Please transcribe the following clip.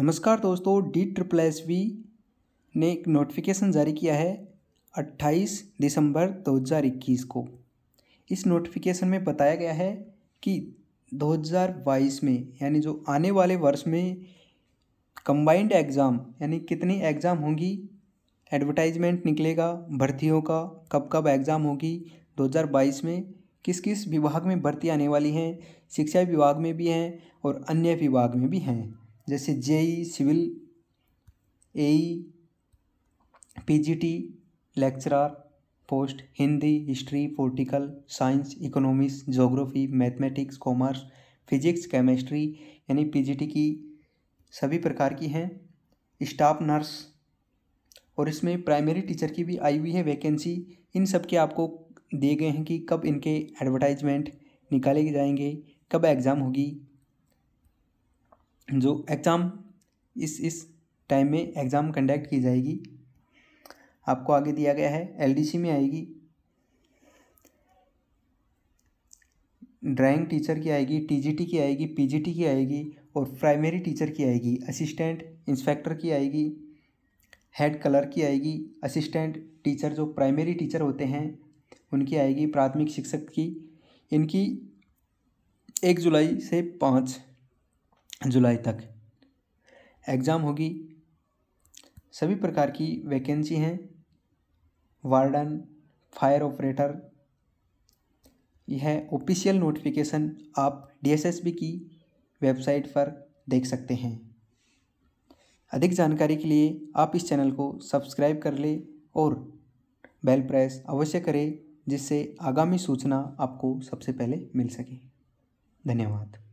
नमस्कार दोस्तों D triple S V ने एक नोटिफिकेशन जारी किया है 28 दिसंबर 2021 को इस नोटिफिकेशन में बताया गया है कि 2022 में यानी जो आने वाले वर्ष में कंबाइंड एग्ज़ाम यानी कितनी एग्ज़ाम होंगी एडवर्टाइजमेंट निकलेगा भर्तियों का कब कब एग्ज़ाम होगी 2022 में किस किस विभाग में भर्ती आने वाली हैं शिक्षा विभाग में भी हैं और अन्य विभाग में भी हैं जैसे जेई सिविल ए PGT lecturer post Hindi history political science economics geography mathematics commerce physics chemistry यानी पीजीटी की सभी प्रकार की हैं स्टाफ नर्स और इसमें प्राइमरी टीचर की भी आई हुई है वैकेंसी इन सब के आपको दिए गए हैं कि कब इनके एडवर्टाइजमेंट निकाले जाएंगे कब एग्ज़ाम होगी जो एग्ज़ाम इस इस टाइम में एग्ज़ाम कंडक्ट की जाएगी आपको आगे दिया गया है एलडीसी में आएगी ड्राइंग टीचर की आएगी टीजीटी की आएगी पीजीटी की आएगी और प्राइमरी टीचर की आएगी असिस्टेंट इंस्पेक्टर की आएगी हेड कलर की आएगी असिस्टेंट टीचर जो प्राइमरी टीचर होते हैं उनकी आएगी प्राथमिक शिक्षक की इनकी एक जुलाई से पाँच जुलाई तक एग्ज़ाम होगी सभी प्रकार की वैकेंसी हैं वार्डन फायर ऑपरेटर यह ऑफिशियल नोटिफिकेशन आप डीएसएसबी की वेबसाइट पर देख सकते हैं अधिक जानकारी के लिए आप इस चैनल को सब्सक्राइब कर लें और बेल प्रेस अवश्य करें जिससे आगामी सूचना आपको सबसे पहले मिल सके धन्यवाद